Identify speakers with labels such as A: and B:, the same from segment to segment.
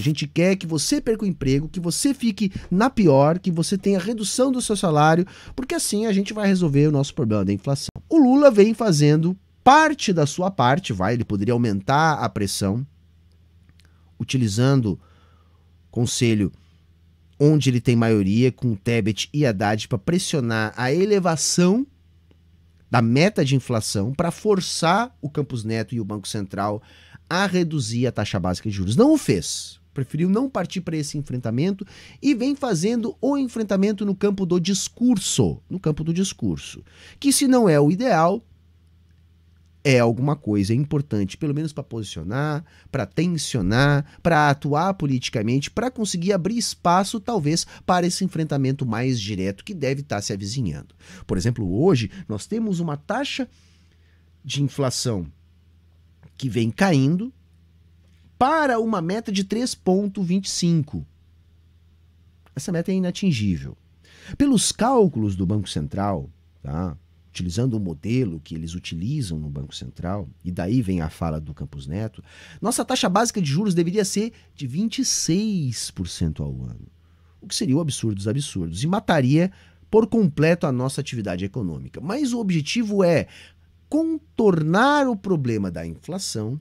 A: A gente quer que você perca o emprego, que você fique na pior, que você tenha redução do seu salário, porque assim a gente vai resolver o nosso problema da inflação. O Lula vem fazendo parte da sua parte, vai, ele poderia aumentar a pressão utilizando conselho onde ele tem maioria com Tebet e Haddad para pressionar a elevação da meta de inflação para forçar o Campos Neto e o Banco Central a reduzir a taxa básica de juros. Não o fez preferiu não partir para esse enfrentamento e vem fazendo o enfrentamento no campo do discurso, no campo do discurso, que se não é o ideal, é alguma coisa importante, pelo menos para posicionar, para tensionar, para atuar politicamente, para conseguir abrir espaço, talvez, para esse enfrentamento mais direto que deve estar tá se avizinhando. Por exemplo, hoje nós temos uma taxa de inflação que vem caindo, para uma meta de 3,25. Essa meta é inatingível. Pelos cálculos do Banco Central, tá? utilizando o modelo que eles utilizam no Banco Central, e daí vem a fala do Campos Neto, nossa taxa básica de juros deveria ser de 26% ao ano, o que seria o absurdo dos absurdos e mataria por completo a nossa atividade econômica. Mas o objetivo é contornar o problema da inflação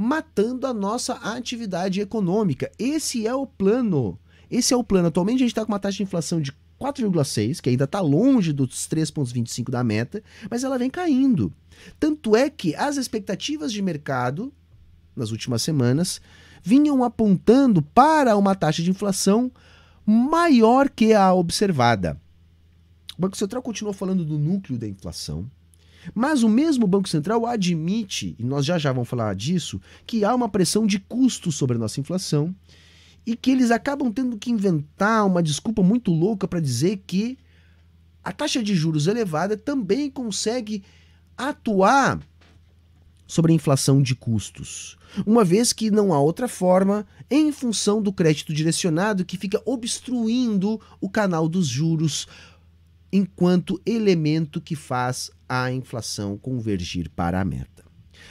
A: matando a nossa atividade econômica. Esse é o plano. Esse é o plano. Atualmente a gente está com uma taxa de inflação de 4,6, que ainda está longe dos 3,25 da meta, mas ela vem caindo. Tanto é que as expectativas de mercado, nas últimas semanas, vinham apontando para uma taxa de inflação maior que a observada. O Banco Central continuou falando do núcleo da inflação, mas o mesmo Banco Central admite, e nós já já vamos falar disso, que há uma pressão de custos sobre a nossa inflação e que eles acabam tendo que inventar uma desculpa muito louca para dizer que a taxa de juros elevada também consegue atuar sobre a inflação de custos, uma vez que não há outra forma em função do crédito direcionado que fica obstruindo o canal dos juros enquanto elemento que faz a inflação convergir para a meta.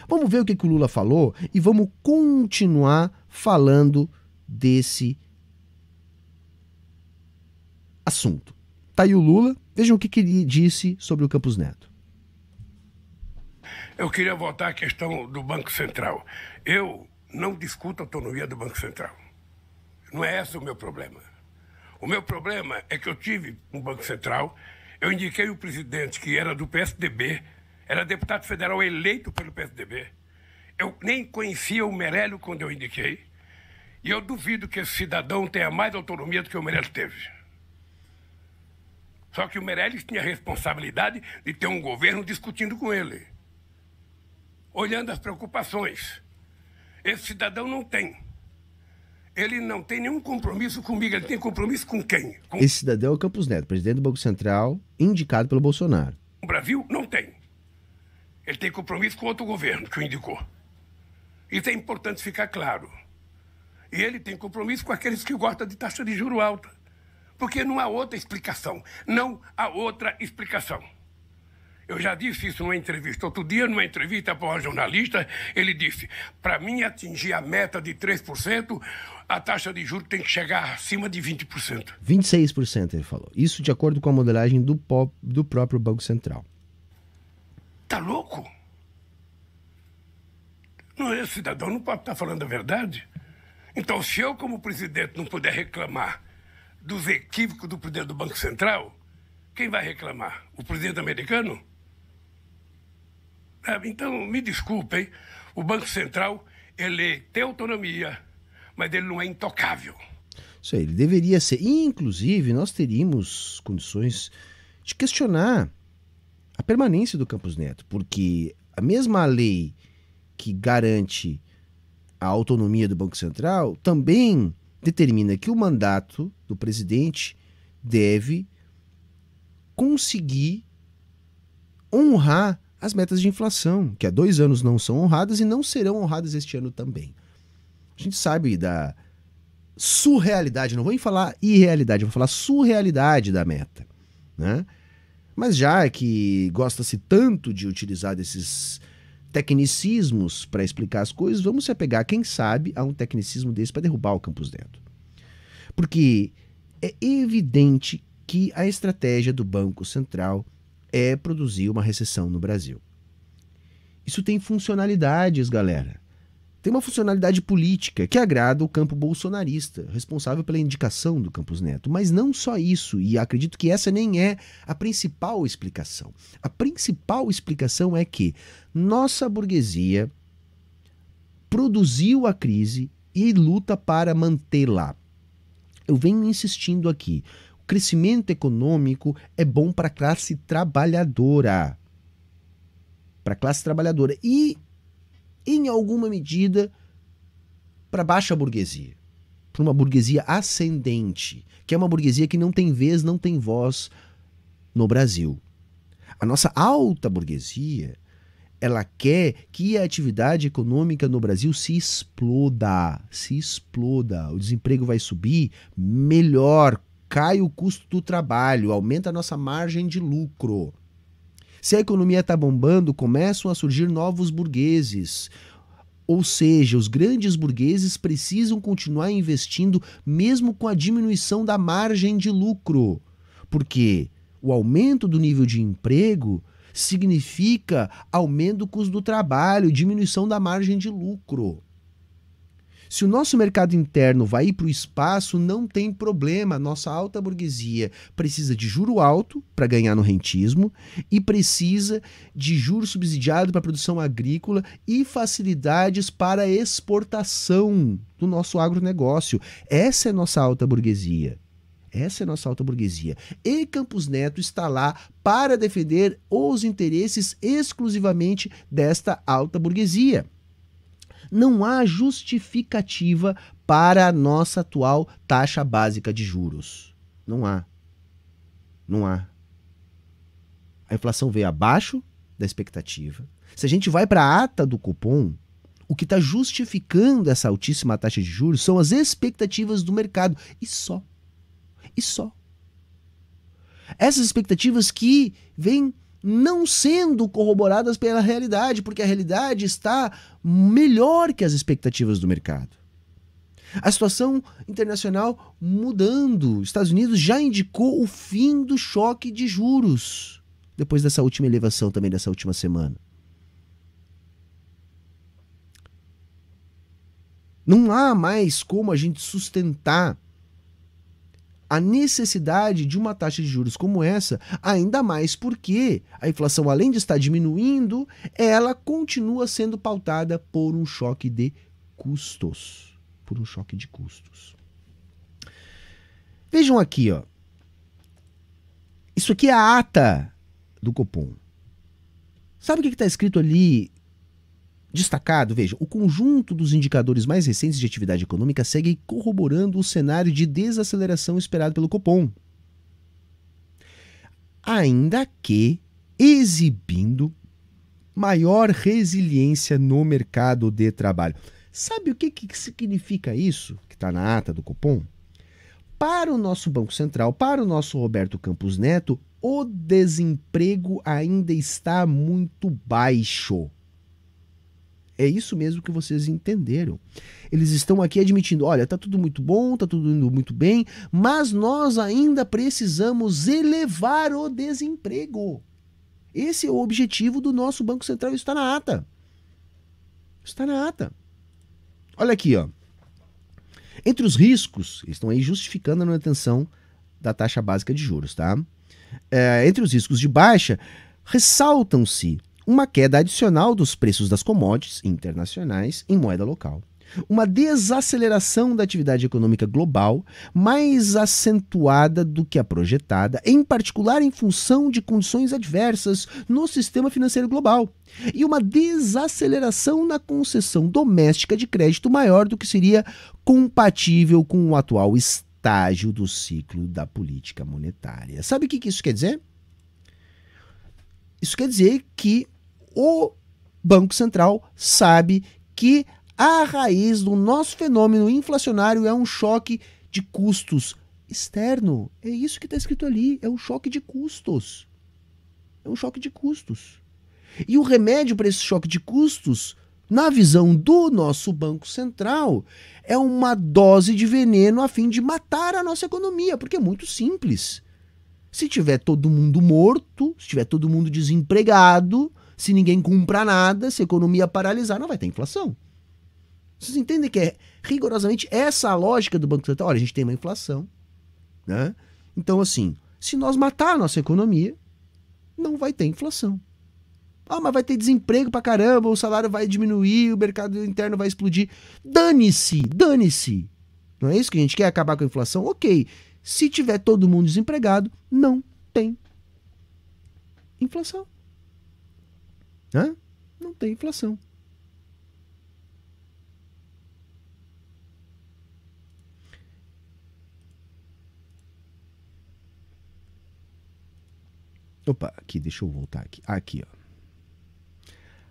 A: Vamos ver o que, que o Lula falou e vamos continuar falando desse assunto. Tá aí o Lula, vejam o que, que ele disse sobre o Campos Neto.
B: Eu queria voltar à questão do Banco Central. Eu não discuto a autonomia do Banco Central. Não é esse o meu problema. O meu problema é que eu tive um Banco Central, eu indiquei o presidente que era do PSDB, era deputado federal eleito pelo PSDB. Eu nem conhecia o Merélio quando eu indiquei. E eu duvido que esse cidadão tenha mais autonomia do que o Merélio teve. Só que o Merélio tinha a responsabilidade de ter um governo discutindo com ele, olhando as preocupações. Esse cidadão não tem ele não tem nenhum compromisso comigo. Ele tem compromisso com quem? Com... Esse
A: cidadão é o Campos Neto, presidente do Banco Central, indicado pelo Bolsonaro.
B: O Brasil não tem. Ele tem compromisso com outro governo que o indicou. Isso é importante ficar claro. E ele tem compromisso com aqueles que gostam de taxa de juro alta. Porque não há outra explicação. Não há outra explicação. Eu já disse isso numa entrevista. Outro dia, numa entrevista para uma jornalista, ele disse: para mim atingir a meta de 3%, a taxa de juros tem que chegar acima de 20%.
A: 26%, ele falou. Isso de acordo com a modelagem do, pop, do próprio Banco Central.
B: Tá louco? Não, esse cidadão não pode estar tá falando a verdade. Então, se eu, como presidente, não puder reclamar dos equívocos do presidente do Banco Central, quem vai reclamar? O presidente americano? É, então, me desculpem, o Banco Central ele tem autonomia, mas ele não é intocável.
A: Isso aí, ele deveria ser. Inclusive, nós teríamos condições de questionar a permanência do Campos Neto, porque a mesma lei que garante a autonomia do Banco Central também determina que o mandato do presidente deve conseguir honrar as metas de inflação, que há dois anos não são honradas e não serão honradas este ano também. A gente sabe da surrealidade, não vou nem falar irrealidade, vou falar surrealidade da meta. Né? Mas já que gosta-se tanto de utilizar desses tecnicismos para explicar as coisas, vamos se apegar, quem sabe, a um tecnicismo desse para derrubar o Campus Neto. Porque é evidente que a estratégia do Banco Central é produzir uma recessão no Brasil. Isso tem funcionalidades, galera. Tem uma funcionalidade política que agrada o campo bolsonarista, responsável pela indicação do Campos Neto. Mas não só isso, e acredito que essa nem é a principal explicação. A principal explicação é que nossa burguesia produziu a crise e luta para mantê-la. Eu venho insistindo aqui crescimento econômico é bom para a classe trabalhadora. Para a classe trabalhadora. E, em alguma medida, para a baixa burguesia. Para uma burguesia ascendente, que é uma burguesia que não tem vez, não tem voz no Brasil. A nossa alta burguesia, ela quer que a atividade econômica no Brasil se exploda, se exploda. O desemprego vai subir, melhor cai o custo do trabalho, aumenta a nossa margem de lucro. Se a economia está bombando, começam a surgir novos burgueses. Ou seja, os grandes burgueses precisam continuar investindo mesmo com a diminuição da margem de lucro, porque o aumento do nível de emprego significa aumento do custo do trabalho, diminuição da margem de lucro. Se o nosso mercado interno vai para o espaço, não tem problema. nossa alta burguesia precisa de juro alto para ganhar no rentismo e precisa de juro subsidiado para produção agrícola e facilidades para exportação do nosso agronegócio. Essa é nossa alta burguesia. Essa é nossa alta burguesia. E Campos Neto está lá para defender os interesses exclusivamente desta alta burguesia não há justificativa para a nossa atual taxa básica de juros. Não há. Não há. A inflação veio abaixo da expectativa. Se a gente vai para a ata do cupom, o que está justificando essa altíssima taxa de juros são as expectativas do mercado. E só. E só. Essas expectativas que vêm não sendo corroboradas pela realidade, porque a realidade está melhor que as expectativas do mercado. A situação internacional mudando. Estados Unidos já indicou o fim do choque de juros depois dessa última elevação também dessa última semana. Não há mais como a gente sustentar a necessidade de uma taxa de juros como essa, ainda mais porque a inflação, além de estar diminuindo, ela continua sendo pautada por um choque de custos. Por um choque de custos. Vejam aqui, ó. Isso aqui é a ata do Copom. Sabe o que está escrito ali Destacado, veja, o conjunto dos indicadores mais recentes de atividade econômica segue corroborando o cenário de desaceleração esperado pelo Copom. Ainda que exibindo maior resiliência no mercado de trabalho. Sabe o que, que significa isso, que está na ata do Copom? Para o nosso Banco Central, para o nosso Roberto Campos Neto, o desemprego ainda está muito baixo. É isso mesmo que vocês entenderam. Eles estão aqui admitindo: olha, tá tudo muito bom, tá tudo indo muito bem, mas nós ainda precisamos elevar o desemprego. Esse é o objetivo do nosso Banco Central. Isso está na ata. Isso está na ata. Olha aqui, ó. Entre os riscos, eles estão aí justificando a manutenção da taxa básica de juros, tá? É, entre os riscos de baixa, ressaltam-se uma queda adicional dos preços das commodities internacionais em moeda local, uma desaceleração da atividade econômica global mais acentuada do que a projetada, em particular em função de condições adversas no sistema financeiro global, e uma desaceleração na concessão doméstica de crédito maior do que seria compatível com o atual estágio do ciclo da política monetária. Sabe o que isso quer dizer? Isso quer dizer que o Banco Central sabe que a raiz do nosso fenômeno inflacionário é um choque de custos externo. É isso que está escrito ali. É um choque de custos. É um choque de custos. E o remédio para esse choque de custos, na visão do nosso Banco Central, é uma dose de veneno a fim de matar a nossa economia, porque é muito simples. Se tiver todo mundo morto, se tiver todo mundo desempregado, se ninguém comprar nada, se a economia paralisar, não vai ter inflação. Vocês entendem que é rigorosamente essa a lógica do Banco Central? Olha, a gente tem uma inflação, né? Então, assim, se nós matar a nossa economia, não vai ter inflação. Ah, mas vai ter desemprego pra caramba, o salário vai diminuir, o mercado interno vai explodir. Dane-se, dane-se. Não é isso que a gente quer? Acabar com a inflação? Ok. Se tiver todo mundo desempregado, não tem inflação. Hã? Não tem inflação. Opa, aqui, deixa eu voltar aqui. Aqui, ó.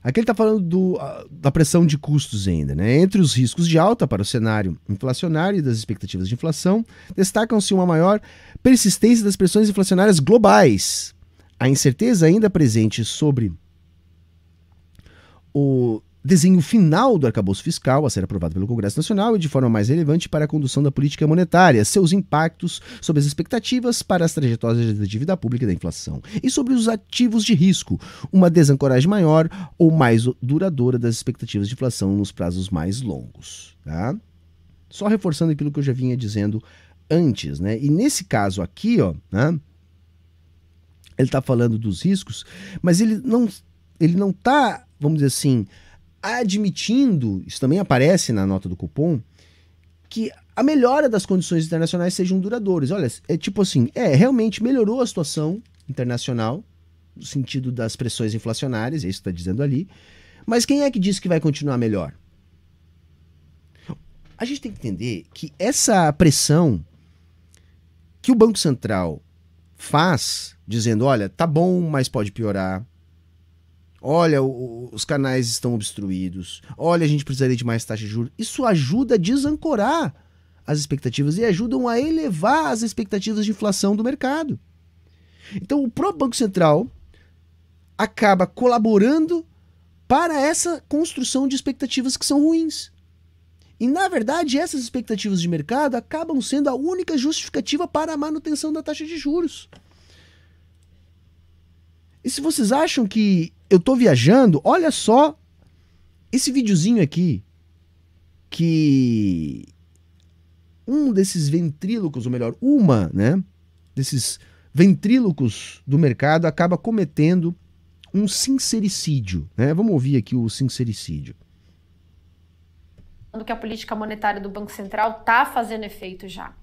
A: Aqui ele está falando do, da pressão de custos ainda, né? Entre os riscos de alta para o cenário inflacionário e das expectativas de inflação, destacam-se uma maior persistência das pressões inflacionárias globais. A incerteza ainda presente sobre o desenho final do arcabouço fiscal a ser aprovado pelo Congresso Nacional e de forma mais relevante para a condução da política monetária, seus impactos sobre as expectativas para as trajetórias da dívida pública e da inflação, e sobre os ativos de risco, uma desancoragem maior ou mais duradoura das expectativas de inflação nos prazos mais longos. Tá? Só reforçando aquilo que eu já vinha dizendo antes, né? E nesse caso aqui, ó, né? ele está falando dos riscos, mas ele não ele não está vamos dizer assim, admitindo, isso também aparece na nota do cupom, que a melhora das condições internacionais sejam duradouras. Olha, é tipo assim, é, realmente melhorou a situação internacional, no sentido das pressões inflacionárias, é isso que está dizendo ali. Mas quem é que diz que vai continuar melhor? A gente tem que entender que essa pressão que o Banco Central faz, dizendo, olha, tá bom, mas pode piorar, olha, o, os canais estão obstruídos, olha, a gente precisaria de mais taxa de juros. Isso ajuda a desancorar as expectativas e ajudam a elevar as expectativas de inflação do mercado. Então, o próprio Banco Central acaba colaborando para essa construção de expectativas que são ruins. E, na verdade, essas expectativas de mercado acabam sendo a única justificativa para a manutenção da taxa de juros. E se vocês acham que eu tô viajando, olha só esse videozinho aqui que um desses ventrílocos, ou melhor, uma, né, desses ventrílocos do mercado acaba cometendo um sincericídio, né? Vamos ouvir aqui o sincericídio que a política monetária do Banco Central está fazendo efeito já.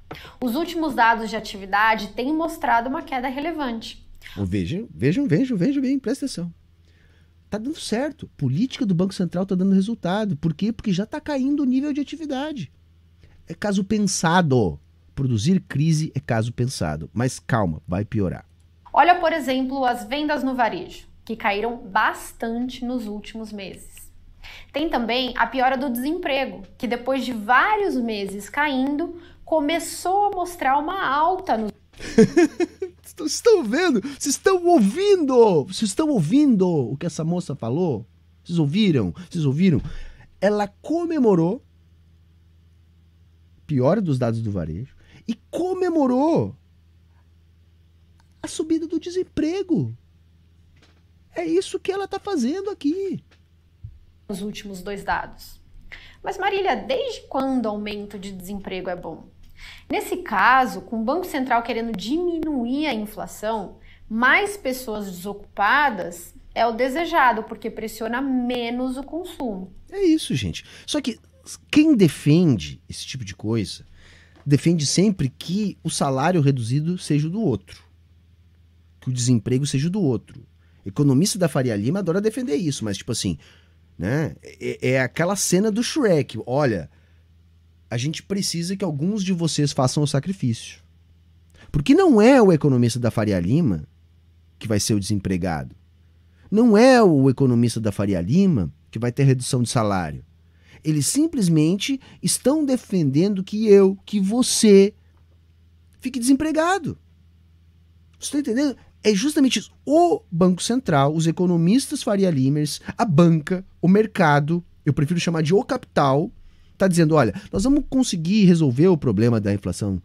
A: Os últimos dados de atividade têm mostrado uma queda relevante. Vejam, vejam, vejam, vejam bem, presta atenção tá dando certo. Política do Banco Central tá dando resultado. Por quê? Porque já tá caindo o nível de atividade. É caso pensado. Produzir crise é caso pensado. Mas calma, vai piorar. Olha, por exemplo, as vendas no varejo, que caíram bastante nos últimos meses. Tem também a piora do desemprego, que depois de vários meses caindo, começou a mostrar uma alta nos Vocês estão vendo? Vocês estão ouvindo? Vocês estão ouvindo o que essa moça falou? Vocês ouviram? Vocês ouviram? Ela comemorou pior dos dados do varejo e comemorou a subida do desemprego. É isso que ela está fazendo aqui. Os últimos dois dados. Mas Marília, desde quando aumento de desemprego é bom? Nesse caso, com o Banco Central querendo diminuir a inflação, mais pessoas desocupadas é o desejado, porque pressiona menos o consumo. É isso, gente. Só que quem defende esse tipo de coisa defende sempre que o salário reduzido seja do outro, que o desemprego seja do outro. Economista da Faria Lima adora defender isso, mas tipo assim, né? É, é aquela cena do Shrek. Olha, a gente precisa que alguns de vocês façam o sacrifício. Porque não é o economista da Faria Lima que vai ser o desempregado. Não é o economista da Faria Lima que vai ter redução de salário. Eles simplesmente estão defendendo que eu, que você, fique desempregado. Você está entendendo? É justamente isso. O Banco Central, os economistas Faria Limers, a banca, o mercado, eu prefiro chamar de o capital, está dizendo: olha, nós vamos conseguir resolver o problema da inflação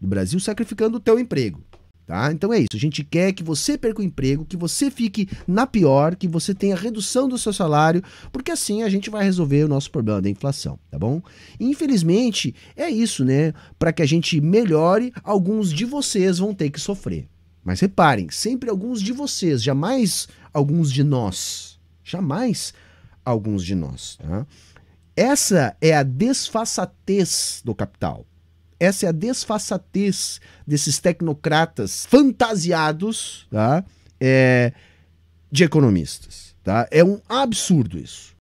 A: do Brasil sacrificando o teu emprego. Tá? Então é isso. A gente quer que você perca o emprego, que você fique na pior, que você tenha redução do seu salário, porque assim a gente vai resolver o nosso problema da inflação, tá bom? E, infelizmente, é isso, né? Para que a gente melhore, alguns de vocês vão ter que sofrer. Mas reparem, sempre alguns de vocês, jamais alguns de nós. Jamais alguns de nós, tá? Essa é a desfaçatez do capital. Essa é a desfaçatez desses tecnocratas fantasiados tá? É, de economistas. Tá? É um absurdo isso.